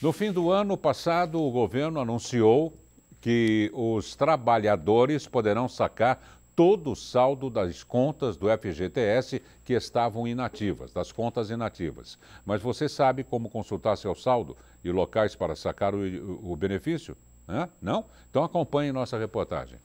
No fim do ano passado, o governo anunciou que os trabalhadores poderão sacar todo o saldo das contas do FGTS que estavam inativas, das contas inativas. Mas você sabe como consultar seu saldo e locais para sacar o, o benefício? Hã? Não? Então acompanhe nossa reportagem.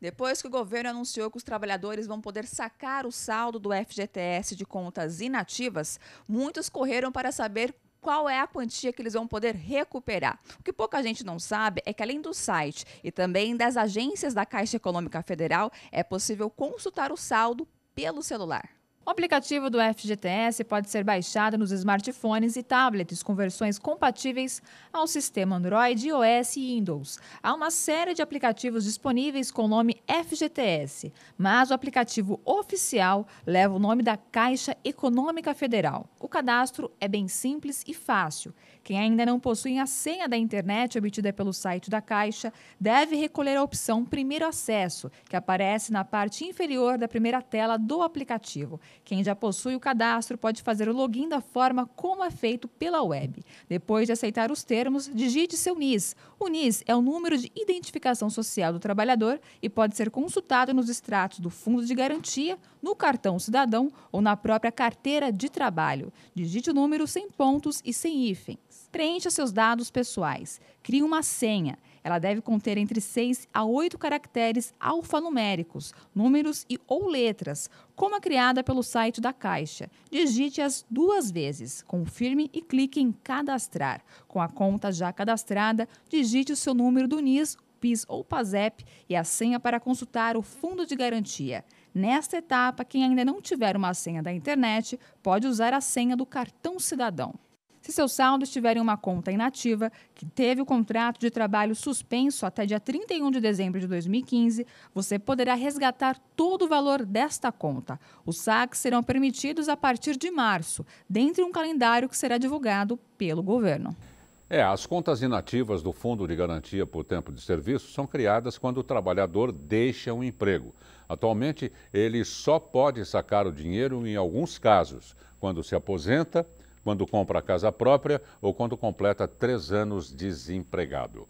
Depois que o governo anunciou que os trabalhadores vão poder sacar o saldo do FGTS de contas inativas, muitos correram para saber qual é a quantia que eles vão poder recuperar. O que pouca gente não sabe é que, além do site e também das agências da Caixa Econômica Federal, é possível consultar o saldo pelo celular. O aplicativo do FGTS pode ser baixado nos smartphones e tablets com versões compatíveis ao sistema Android, iOS e Windows. Há uma série de aplicativos disponíveis com o nome FGTS, mas o aplicativo oficial leva o nome da Caixa Econômica Federal. O cadastro é bem simples e fácil. Quem ainda não possui a senha da internet obtida pelo site da Caixa deve recolher a opção Primeiro Acesso, que aparece na parte inferior da primeira tela do aplicativo. Quem já possui o cadastro pode fazer o login da forma como é feito pela web. Depois de aceitar os termos, digite seu NIS. O NIS é o número de identificação social do trabalhador e pode ser consultado nos extratos do Fundo de Garantia, no cartão cidadão ou na própria carteira de trabalho. Digite o número sem pontos e sem hífens. Preencha seus dados pessoais. Crie uma senha. Ela deve conter entre 6 a 8 caracteres alfanuméricos, números e ou letras, como a criada pelo site da Caixa. Digite-as duas vezes, confirme e clique em cadastrar. Com a conta já cadastrada, digite o seu número do NIS, PIS ou PASEP e a senha para consultar o fundo de garantia. Nesta etapa, quem ainda não tiver uma senha da internet pode usar a senha do cartão cidadão se seus saldos tiverem uma conta inativa, que teve o contrato de trabalho suspenso até dia 31 de dezembro de 2015, você poderá resgatar todo o valor desta conta. Os saques serão permitidos a partir de março, dentro de um calendário que será divulgado pelo governo. É, as contas inativas do Fundo de Garantia por Tempo de Serviço são criadas quando o trabalhador deixa um emprego. Atualmente, ele só pode sacar o dinheiro em alguns casos, quando se aposenta quando compra a casa própria ou quando completa três anos desempregado.